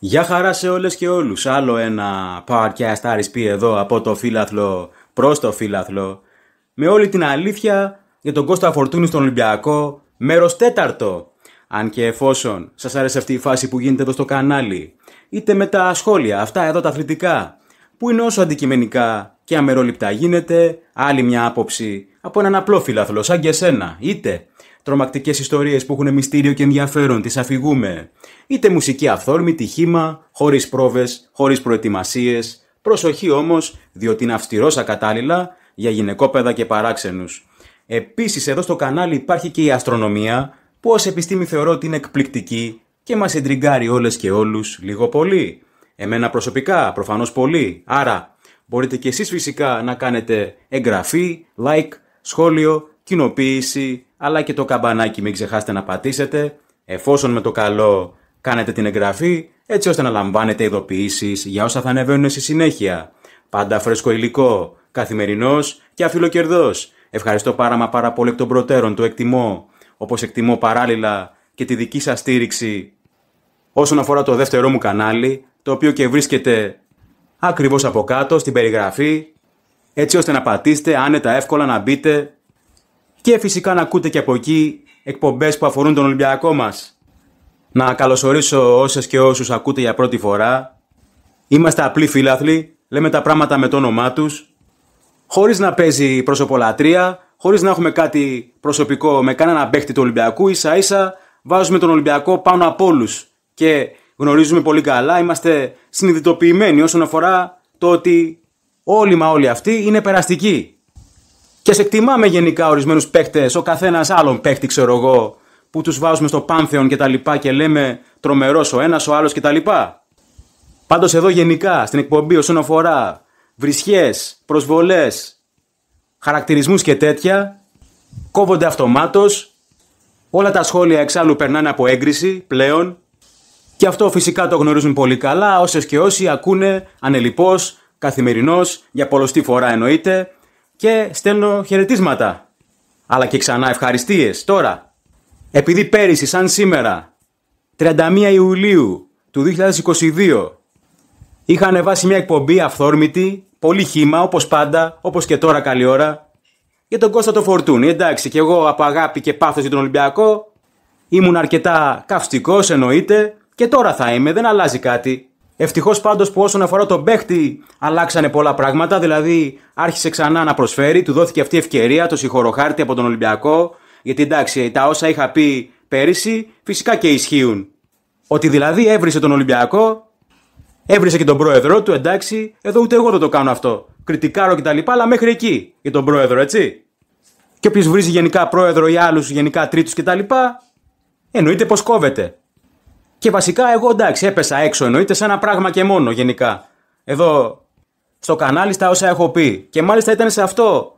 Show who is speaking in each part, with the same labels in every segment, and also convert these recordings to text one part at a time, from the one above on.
Speaker 1: Γεια χαρά σε όλες και όλους. Άλλο ένα podcast RSP εδώ από το φύλαθλο προς το φύλαθλο. Με όλη την αλήθεια για τον Κώστα Φορτούνη στον Ολυμπιακό, μέρος τέταρτο. Αν και εφόσον σας άρεσε αυτή η φάση που γίνεται εδώ στο κανάλι, είτε με τα σχόλια αυτά εδώ τα αθλητικά, που είναι όσο αντικειμενικά και αμερόληπτα γίνεται, άλλη μια άποψη από έναν απλό φιλαθλό σαν και εσένα, είτε τρομακτικές ιστορίες που έχουν μυστήριο και ενδιαφέρον, τις αφηγούμε. Είτε μουσική αυθόρμητη, χήμα, χωρίς πρόβες, χωρίς προετοιμασίες. Προσοχή όμως, διότι είναι αυστηρός ακατάλληλα για γυναικόπαιδα και παράξενους. Επίσης, εδώ στο κανάλι υπάρχει και η αστρονομία, που ως επιστήμη θεωρώ ότι είναι εκπληκτική και μας εντριγκάρει όλες και όλους λίγο πολύ. Εμένα προσωπικά, προφανώς πολύ. Άρα, μπορείτε και εσείς φυσικά να κάνετε εγγραφή, like, σχόλιο κοινοποίηση, αλλά και το καμπανάκι μην ξεχάσετε να πατήσετε, εφόσον με το καλό κάνετε την εγγραφή, έτσι ώστε να λαμβάνετε ειδοποιήσεις για όσα θα ανεβαίνουν στη συνέχεια. Πάντα φρέσκο υλικό, καθημερινός και αφιλοκερδός. Ευχαριστώ πάρα μα πάρα πολύ εκ των προτέρων, το εκτιμώ, όπως εκτιμώ παράλληλα και τη δική σας στήριξη όσον αφορά το δεύτερό μου κανάλι, το οποίο και βρίσκεται ακριβώς από κάτω στην περιγραφή, έτσι ώστε να πατήσετε άνετα εύκολα να μπείτε και φυσικά να ακούτε και από εκεί εκπομπές που αφορούν τον Ολυμπιακό μας. Να καλωσορίσω όσες και όσους ακούτε για πρώτη φορά. Είμαστε απλοί φιλάθλοι, λέμε τα πράγματα με το όνομά τους, χωρίς να παίζει προσωπολατρία, χωρίς να έχουμε κάτι προσωπικό με κανένα παίχτη του Ολυμπιακού, ίσα ίσα βάζουμε τον Ολυμπιακό πάνω από όλους. και γνωρίζουμε πολύ καλά, είμαστε συνειδητοποιημένοι όσον αφορά το ότι όλοι μα όλοι αυτοί είναι περαστικοί. Και σε εκτιμάμε γενικά ορισμένους παίκτες, ο καθένας άλλον παίκτη, ξέρω εγώ, που τους βάζουμε στο πάνθεον και τα λοιπά και λέμε τρομερός ο ένας, ο άλλος κτλ. Πάντως εδώ γενικά στην εκπομπή όσον αφορά βρισχές, προσβολές, χαρακτηρισμούς και τέτοια, κόβονται αυτομάτως. Όλα τα σχόλια εξάλλου περνάνε από έγκριση πλέον. Και αυτό φυσικά το γνωρίζουν πολύ καλά, όσες και όσοι ακούνε ανελειπώ, καθημερινώς, για πολλωστή φορά εννοείται, και στέλνω χαιρετίσματα. Αλλά και ξανά ευχαριστίες. Τώρα, επειδή πέρυσι σαν σήμερα, 31 Ιουλίου του 2022, είχα ανεβάσει μια εκπομπή αυθόρμητη, πολύ χήμα, όπως πάντα, όπως και τώρα καλή ώρα, για τον Κώστα το Φορτούνη. Εντάξει, και εγώ από αγάπη και πάθος για τον Ολυμπιακό, ήμουν αρκετά καυστικός εννοείται, και τώρα θα είμαι, δεν αλλάζει κάτι. Ευτυχώς πάντως που όσον αφορά τον παίχτη αλλάξανε πολλά πράγματα. Δηλαδή άρχισε ξανά να προσφέρει, του δόθηκε αυτή η ευκαιρία, το συγχωροχάρτη από τον Ολυμπιακό. Γιατί εντάξει, τα όσα είχα πει πέρυσι φυσικά και ισχύουν. Ότι δηλαδή έβρισε τον Ολυμπιακό, έβρισε και τον πρόεδρό του, εντάξει, εδώ ούτε εγώ δεν το κάνω αυτό. Κριτικάρω κτλ. Αλλά μέχρι εκεί για τον πρόεδρο, έτσι. Και όποιος βρίζει γενικά πρόεδρο ή άλλους γενικά τρίτους κτλ. Εννοείται πως κόβεται. Και βασικά εγώ εντάξει έπεσα έξω εννοείται σε ένα πράγμα και μόνο γενικά. Εδώ στο κανάλι στα όσα έχω πει. Και μάλιστα ήταν σε αυτό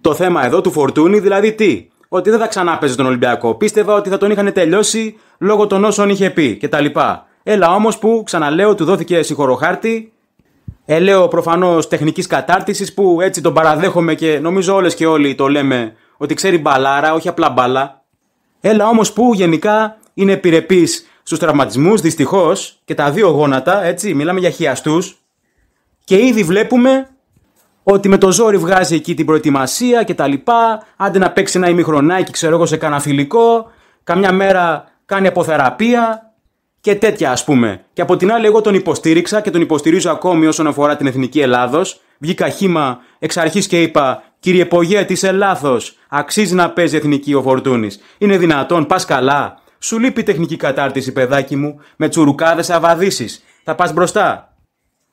Speaker 1: το θέμα εδώ του Φορτούνη, δηλαδή τι. Ότι δεν θα ξανά παίζει τον Ολυμπιακό. Πίστευα ότι θα τον είχαν τελειώσει λόγω των όσων είχε πει κτλ. Έλα όμως που ξαναλέω του δόθηκε συγχωροχάρτη. Ελέω προφανώς τεχνικής κατάρτισης που έτσι τον παραδέχομαι και νομίζω όλες και όλοι το λέμε ότι ξέρει μπαλάρα, όχι απλά μπάλα. Έλα όμως που γενικά είναι επιρρεπής στους τραυματισμούς, δυστυχώς, και τα δύο γόνατα, έτσι, μιλάμε για χιαστούς. Και ήδη βλέπουμε ότι με το ζόρι βγάζει εκεί την προετοιμασία και τα λοιπά, άντε να παίξει ένα ημιχρονάκι, ξέρω εγώ, σε κανένα φιλικό, καμιά μέρα κάνει αποθεραπεία και τέτοια ας πούμε. Και από την άλλη εγώ τον υποστήριξα και τον υποστηρίζω ακόμη όσον αφορά την Εθνική Ελλάδος. Βγήκα χήμα εξ αρχής και είπα «Κύριε Πογέτη, είσαι λάθος, αξίζει να παίζει εθνική ο Φορτούνης. Είναι δυνατόν, πας καλά, σου λείπει τεχνική κατάρτιση, παιδάκι μου, με τσουρουκάδες αβαδίσεις. Θα πας μπροστά.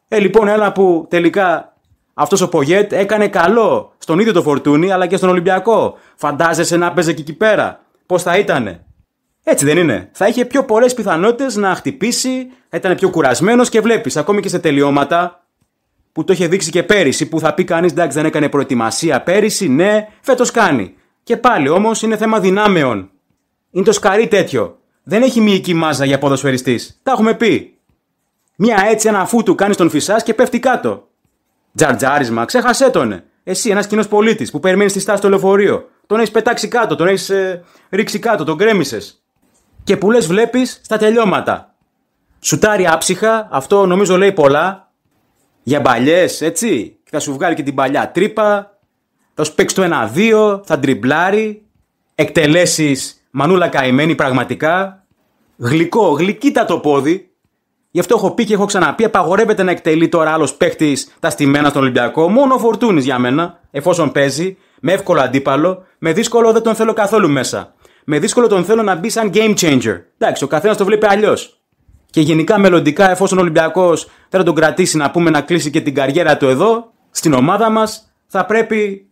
Speaker 1: Ε, λοιπόν, έλα που τελικά αυτός ο Πογέτ έκανε καλό στον ίδιο το φορτούνι αλλά και στον Ολυμπιακό. Φαντάζεσαι να παίζει και εκεί πέρα. Πώς θα ήταν. Έτσι δεν είναι. Θα είχε πιο πολλές πιθανότητες να χτυπήσει, θα ήταν πιο κουρασμένος και βλέπεις ακόμη και σε τελειώματα που το είχε δείξει και πέρυσι. Που θα πει κανείς εντάξει δεν έκανε προετοιμασία πέρυσι, ναι, φέτος κάνει. Και πάλι όμως είναι θέμα δυνάμεων. Είναι το σκαρί τέτοιο. Δεν έχει μυϊκή μάζα για ποδοσφαιριστής. Τα έχουμε πει. Μια έτσι ένα του κάνει τον φυσάς και πέφτει κάτω. Τζαρτζάρισμα, ξέχασέ τον. Εσύ, ένας κοινός πολίτης που περιμένεις τη στάση στο λεωφορείο. Τον έχεις πετάξει κάτω, τον έχεις ε, ρίξει κάτω, τον κρέμισε. Και που λες, βλέπεις στα τελειώματα. Σουτάρει άψυχα, αυτό νομίζω λέει πολλά. Για μπαλιές, έτσι. Θα σου βγάλει και την παλιά τρύπα. Θα σου παίξει το 1-2, θα τριμπλάρει. Εκτελέσεις Μανούλα καημένη πραγματικά. Γλυκό, γλυκίτα το πόδι. Γι' αυτό έχω πει και έχω ξαναπεί: Απαγορεύεται να εκτελεί τώρα άλλος παίχτης τα στημένα στον Ολυμπιακό. Μόνο ο Φορτούνης για μένα, εφόσον παίζει, με εύκολο αντίπαλο, με δύσκολο δεν τον θέλω καθόλου μέσα. Με δύσκολο τον θέλω να μπει σαν game changer. Εντάξει, ο καθένας το βλέπει αλλιώς. Και γενικά μελλοντικά, εφόσον ο Ολυμπιακός θέλει να τον κρατήσει να πούμε να κλείσει και την καριέρα του εδώ, στην ομάδα μας, θα πρέπει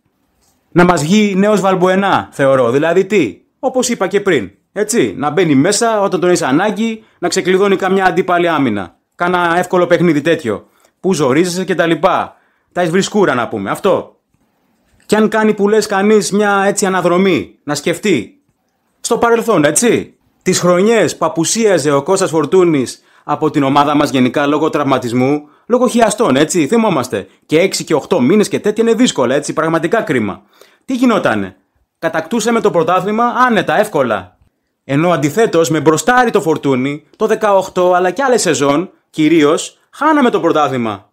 Speaker 1: να μα βγει νέος Βαλμποενά, θεωρώ. Δηλαδή τι, Όπως είπα και πριν. Έτσι, να μπαίνει μέσα όταν τον έχεις ανάγκη, να ξεκλειδώνει καμιά αντίπαλη άμυνα. Κάνα εύκολο παιχνίδι τέτοιο. Πού ζορίζεσαι και Τα, λοιπά. τα έχεις βρει να πούμε. Αυτό. Και αν κάνει που λες κανείς μια έτσι αναδρομή, να σκεφτεί. Στο παρελθόν, έτσι. Τις χρονιές που απουσίαζε ο Κώστας Φορτούνης από την ομάδα μας γενικά λόγω τραυματισμού, λόγω χιαστών, έτσι. Θυμόμαστε. Και 6 και 8 μήνες και τέτοια είναι δύσκολα, έτσι. Πραγματικά κρίμα. Τι γινότανε. Κατακτούσαμε το πρωτάθλημα άνετα, εύκολα. Ενώ αντιθέτως με μπροστάρι το φορτούνι, το 18 αλλά και άλλες σεζόν, κυρίως, χάναμε το πρωτάθλημα.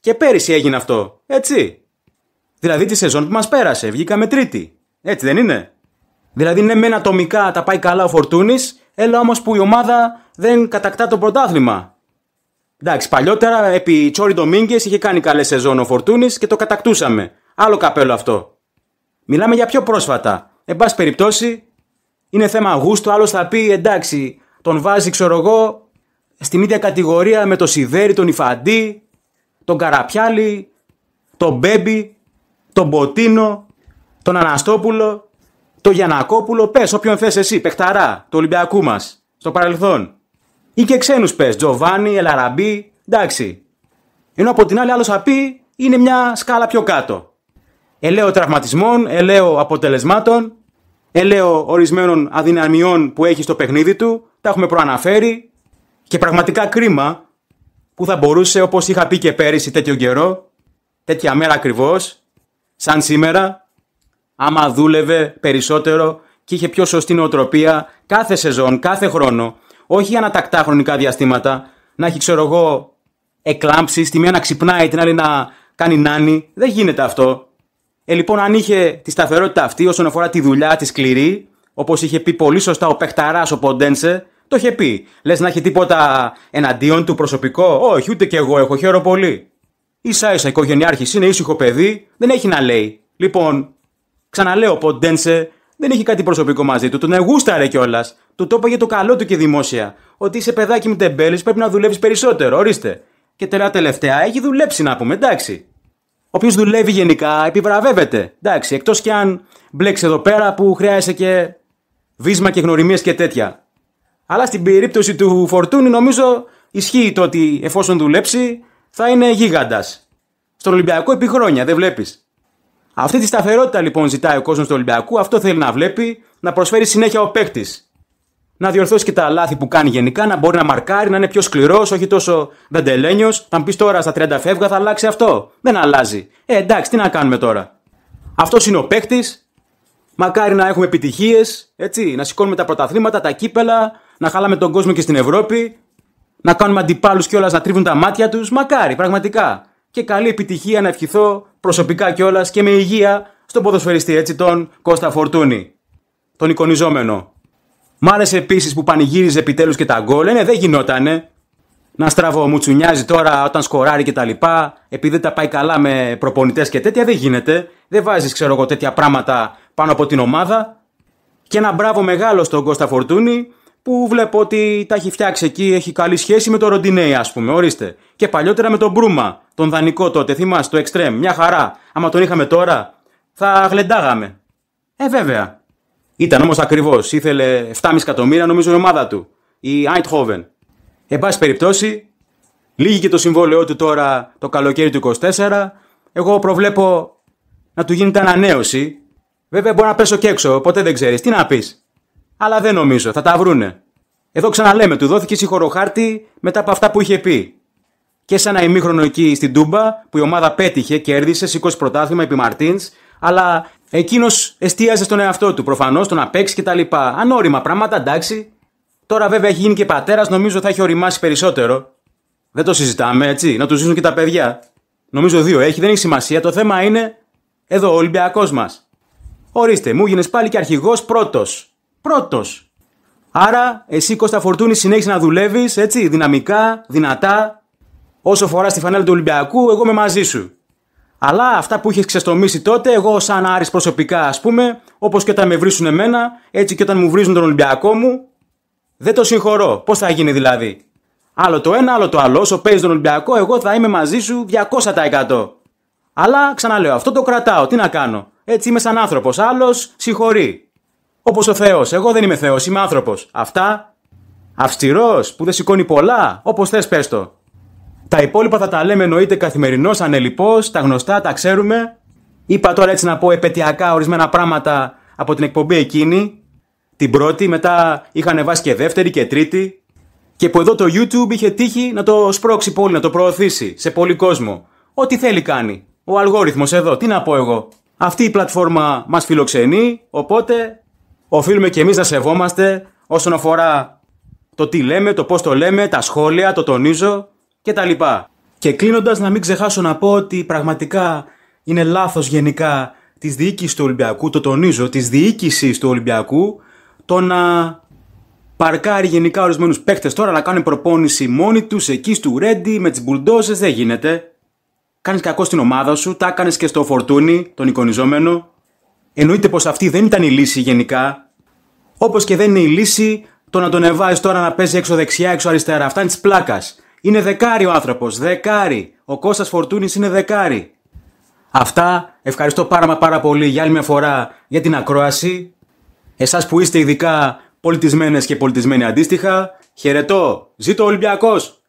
Speaker 1: Και πέρυσι έγινε αυτό, έτσι. Δηλαδή τη σεζόν που μας πέρασε, βγήκαμε τρίτη. Έτσι δεν είναι. Δηλαδή, ναι, μεν ατομικά τα πάει καλά ο Φορτούνης, έλα όμως που η ομάδα δεν κατακτά το πρωτάθλημα. Εντάξει, παλιότερα επί Τσόρι Ντομίνγκες είχε κάνει καλές σεζόν ο Φορτούνης και το κατακτούσαμε. Άλλο καπέλο αυτό. Μιλάμε για πιο πρόσφατα. Εν πάση περιπτώσει, είναι θέμα γούστο Άλλος θα πει εντάξει, τον βάζει, ξέρω εγώ, στην ίδια κατηγορία με το Σιδέρι, τον Ιφαντή, τον καραπιάλι τον Μπέμπι, τον Μποτίνο, τον Αναστόπουλο, τον Γιανακόπουλο. Πες όποιον θες εσύ, παιχταρά του Ολυμπιακού μας στο παρελθόν. Ή και ξένους πες, Τζοβάνι, Ελαραμπή, εντάξει. Ενώ από την άλλη άλλος θα πει είναι μια σκάλα πιο κάτω ελαίο τραυματισμών, ελαίο αποτελεσμάτων, ελαίο ορισμένων αδυναμιών που έχει στο παιχνίδι του. Τα έχουμε προαναφέρει. Και πραγματικά κρίμα που θα μπορούσε, όπως είχα πει και πέρυσι τέτοιο καιρό, τέτοια μέρα ακριβώς, σαν σήμερα, άμα δούλευε περισσότερο και είχε πιο σωστή νοοτροπία κάθε σεζόν, κάθε χρόνο, όχι για ανατακτά χρονικά διαστήματα, να έχει, ξέρω εγώ, εκλάμψεις, τη μία να ξυπνάει, την άλλη να κάνει νάνι. Δεν γίνεται αυτό. Ε, λοιπόν, αν είχε τη σταθερότητα αυτή όσον αφορά τη δουλειά της σκληρή, όπως είχε πει πολύ σωστά ο παιχτάρά ο Ποντένσε, το είχε πει. Λες να έχει τίποτα εναντίον του προσωπικό. Όχι, ούτε κι εγώ έχω, χαίρο πολύ. σα ίσα οικογενειάρχης είναι ήσυχο παιδί, δεν έχει να λέει. Λοιπόν, ξαναλέω, ο Ποντένσε δεν έχει κάτι προσωπικό μαζί του. Τον εγούσταρε κιόλας. Του το για το καλό του και δημόσια. Ότι είσαι παιδάκι με τεμπέλε, πρέπει να δουλεύεις περισσότερο, ορίστε. Και τελευταία έχει δουλέψει να πούμε, εντάξει ο οποίος δουλεύει γενικά επιβραβεύεται. Εντάξει, εκτός κι αν μπλέξει εδώ πέρα που χρειάζεσαι και βίσμα και γνωριμίες και τέτοια. Αλλά στην περίπτωση του Φορτούνη νομίζω ισχύει το ότι εφόσον δουλέψει θα είναι γίγαντας. Στον Ολυμπιακό επί χρόνια, δεν βλέπεις. Αυτή τη σταθερότητα λοιπόν ζητάει ο κόσμος του Ολυμπιακού, αυτό θέλει να βλέπει, να προσφέρει συνέχεια ο παίκτης να διορθώσει και τα λάθη που κάνει γενικά, να μπορεί να μαρκάρει, να είναι πιο σκληρός, όχι τόσο δαντελένιο. Θα μου πεις τώρα στα 30 φεύγα θα αλλάξει αυτό. Δεν αλλάζει. Ε, εντάξει, τι να κάνουμε τώρα. Αυτός είναι ο παίκτης. Μακάρι να έχουμε επιτυχίες, έτσι, να σηκώνουμε τα πρωταθλήματα, τα κύπελα, να χαλάμε τον κόσμο και στην Ευρώπη, να κάνουμε αντιπάλους κιόλας να τρίβουν τα μάτια τους. Μακάρι, πραγματικά. Και καλή επιτυχία να ευχηθώ προσωπικά κιόλας και με υγεία στον ποδοσφαιριστή, έτσι, τον Κώστα Φορτούνη. Τον εικονιζόμενο. Μ' άρεσε επίσης που πανηγύριζε επιτέλους και τα γκολ. Ε, ναι, δεν γινότανε. Να στραβώ, μου τσουνιάζει τώρα όταν σκοράρει και τα λοιπά. Επειδή δεν τα πάει καλά με προπονητές και τέτοια, δεν γίνεται. Δεν βάζεις, ξέρω εγώ, τέτοια πράγματα πάνω από την ομάδα. Και ένα μπράβο μεγάλο στον Κώστα Φορτούνη που βλέπω ότι τα έχει φτιάξει εκεί, έχει καλή σχέση με τον Ροντινέη, ας πούμε. Ορίστε. Και παλιότερα με τον Μπρούμα, τον δανικό τότε, θυμάσαι, το Εκστρέμ. Μια χαρά. Άμα τον είχαμε τώρα, θα γλεντάγαμε. Ε, βέβαια. Ήταν όμως ακριβώς. Ήθελε 7,5 εκατομμύρια, νομίζω, η ομάδα του. Η Eindhoven. Εν πάση περιπτώσει, λύγει και το συμβόλαιό του τώρα το καλοκαίρι του 24. Εγώ προβλέπω να του γίνεται ανανέωση. Βέβαια, μπορεί να πέσω και έξω, ποτέ δεν ξέρεις. Τι να πεις. Αλλά δεν νομίζω, θα τα βρούνε. Εδώ ξαναλέμε, του δόθηκε συγχωροχάρτη μετά από αυτά που είχε πει. Και σε ένα ημίχρονο εκεί στην Τούμπα, που η ομάδα πέτυχε, κέρδισε, σηκώσει πρωτάθλημα επί Μαρτίν, αλλά Εκείνος εστίαζε στον εαυτό του, προφανώς, τον να παίξει κτλ. Ανώριμα πράγματα, εντάξει. Τώρα βέβαια έχει γίνει και πατέρας, νομίζω θα έχει οριμάσει περισσότερο. Δεν το συζητάμε, έτσι. Να του ζήσουν και τα παιδιά. Νομίζω δύο έχει, δεν έχει σημασία. Το θέμα είναι εδώ ο Ολυμπιακός μας. Ορίστε, μου γίνες πάλι και αρχηγός πρώτος. Πρώτος. Άρα, εσύ Κώστα Φορτούνη συνέχισε να δουλεύεις, έτσι, δυναμικά, δυνατά. Όσο φορά τη φανέλα του Ολυμπιακού, εγώ είμαι μαζί σου. Αλλά αυτά που είχες ξεστομίσει τότε, εγώ σαν Άρης προσωπικά ας πούμε, όπως και όταν με βρίσουν εμένα, έτσι και όταν μου βρίζουν τον Ολυμπιακό μου, δεν το συγχωρώ. Πώς θα γίνει δηλαδή. Άλλο το ένα, άλλο το άλλο. Όσο παίζει τον Ολυμπιακό, εγώ θα είμαι μαζί σου 200%. Αλλά ξαναλέω, αυτό το κρατάω. Τι να κάνω. Έτσι είμαι σαν άνθρωπος. Άλλος συγχωρεί. Όπως ο Θεός. Εγώ δεν είμαι Θεός, είμαι άνθρωπος. Αυτά. Αυστηρός, που δεν σηκώνει πολλά. Όπως θες, πες τα υπόλοιπα θα τα λέμε εννοείται καθημερινώς, ανελειπώ, τα γνωστά, τα ξέρουμε. Είπα τώρα έτσι να πω επαιτειακά ορισμένα πράγματα από την εκπομπή εκείνη. Την πρώτη, μετά είχαν βάσει και δεύτερη και τρίτη. Και που εδώ το YouTube είχε τύχει να το σπρώξει πολύ, να το προωθήσει σε πολύ κόσμο. Ό,τι θέλει κάνει. Ο αλγόριθμος εδώ, τι να πω εγώ. Αυτή η πλατφόρμα μας φιλοξενεί, οπότε οφείλουμε και εμείς να σεβόμαστε όσον αφορά το τι λέμε, το πώς το λέμε, τα σχόλια, το τονίζω. Και τα λοιπά. Και κλείνοντας, να μην ξεχάσω να πω ότι πραγματικά είναι λάθος γενικά της διοίκησης του Ολυμπιακού, το τονίζω, της διοίκησης του Ολυμπιακού, το να παρκάρει γενικά ορισμένους παίχτε τώρα να κάνουν προπόνηση μόνοι τους, εκεί στο Ρέντι, με τις μπουλντόζες, δεν γίνεται. Κάνεις κακό στην ομάδα σου, τα έκανες και στο φορτούνι, τον εικονιζόμενο. Εννοείται πως αυτή δεν ήταν η λύση γενικά. Όπως και δεν είναι η λύση το να τον εβάζεις τώρα να παίζει έξω δεξιά, έξω αριστερά. Αυτά είναι τη πλάκας. Είναι δεκάρι ο άνθρωπος. Δεκάρι. Ο Κώστας Φορτούνης είναι δεκάρι. Αυτά. Ευχαριστώ πάρα μα πάρα πολύ για άλλη μια φορά για την ακρόαση. Εσάς που είστε ειδικά πολιτισμένες και πολιτισμένοι αντίστοιχα. Χαιρετώ. Ζήτω ολυμπιακό! Ολυμπιακός.